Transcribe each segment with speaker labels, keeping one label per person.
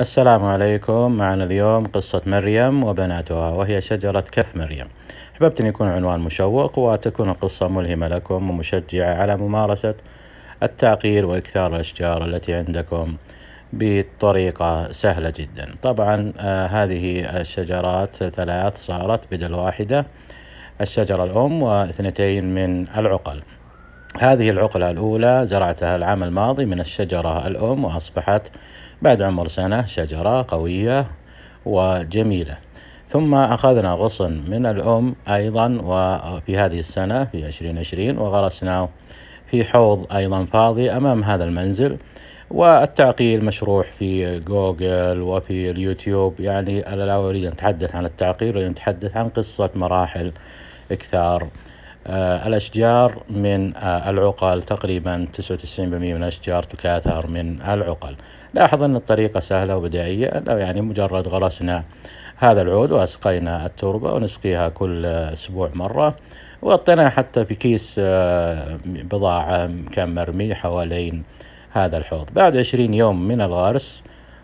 Speaker 1: السلام عليكم معنا اليوم قصة مريم وبناتها وهي شجرة كف مريم أحببت أن يكون عنوان مشوق وتكون القصة ملهمة لكم ومشجعة على ممارسة التعقير وإكثار الأشجار التي عندكم بطريقة سهلة جدا طبعا آه، هذه الشجرات ثلاث صارت بدل واحدة الشجرة الأم واثنتين من العقل هذه العقلة الأولى زرعتها العام الماضي من الشجرة الأم وأصبحت بعد عمر سنة شجرة قوية وجميلة ثم أخذنا غصن من الأم أيضا وفي هذه السنة في 2020 وغرسناه في حوض أيضا فاضي أمام هذا المنزل والتعقيل مشروح في جوجل وفي اليوتيوب يعني لا أريد أن أتحدث عن التعقيل أريد أن أتحدث عن قصة مراحل إكثار آه، الأشجار من آه، العقل تقريبا 99% من الأشجار تكاثر من العقل لاحظ أن الطريقة سهلة وبدائية لو يعني مجرد غرسنا هذا العود وأسقينا التربة ونسقيها كل أسبوع مرة وغطينا حتى في كيس آه، بضاعة كان مرمي حوالين هذا الحوض بعد عشرين يوم من الغرس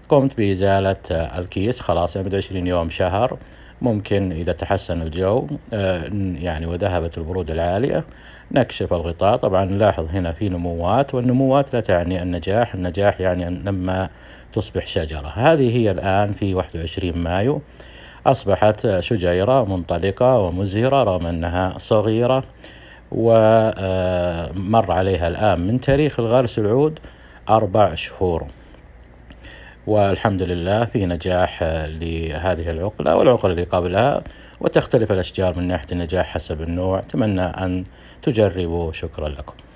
Speaker 1: قمت بإزالة الكيس خلاص يعني بعد عشرين يوم شهر ممكن إذا تحسن الجو آه، يعني وذهبت البرودة العالية نكشف الغطاء طبعا نلاحظ هنا في نموات والنموات لا تعني النجاح النجاح يعني لما تصبح شجرة هذه هي الآن في 21 مايو أصبحت شجيرة منطلقة ومزهرة رغم أنها صغيرة ومر آه، عليها الآن من تاريخ الغرس العود أربع شهور والحمد لله في نجاح لهذه العقلة والعقلة اللي قبلها وتختلف الأشجار من ناحية النجاح حسب النوع أتمنى أن تجربوا شكرا لكم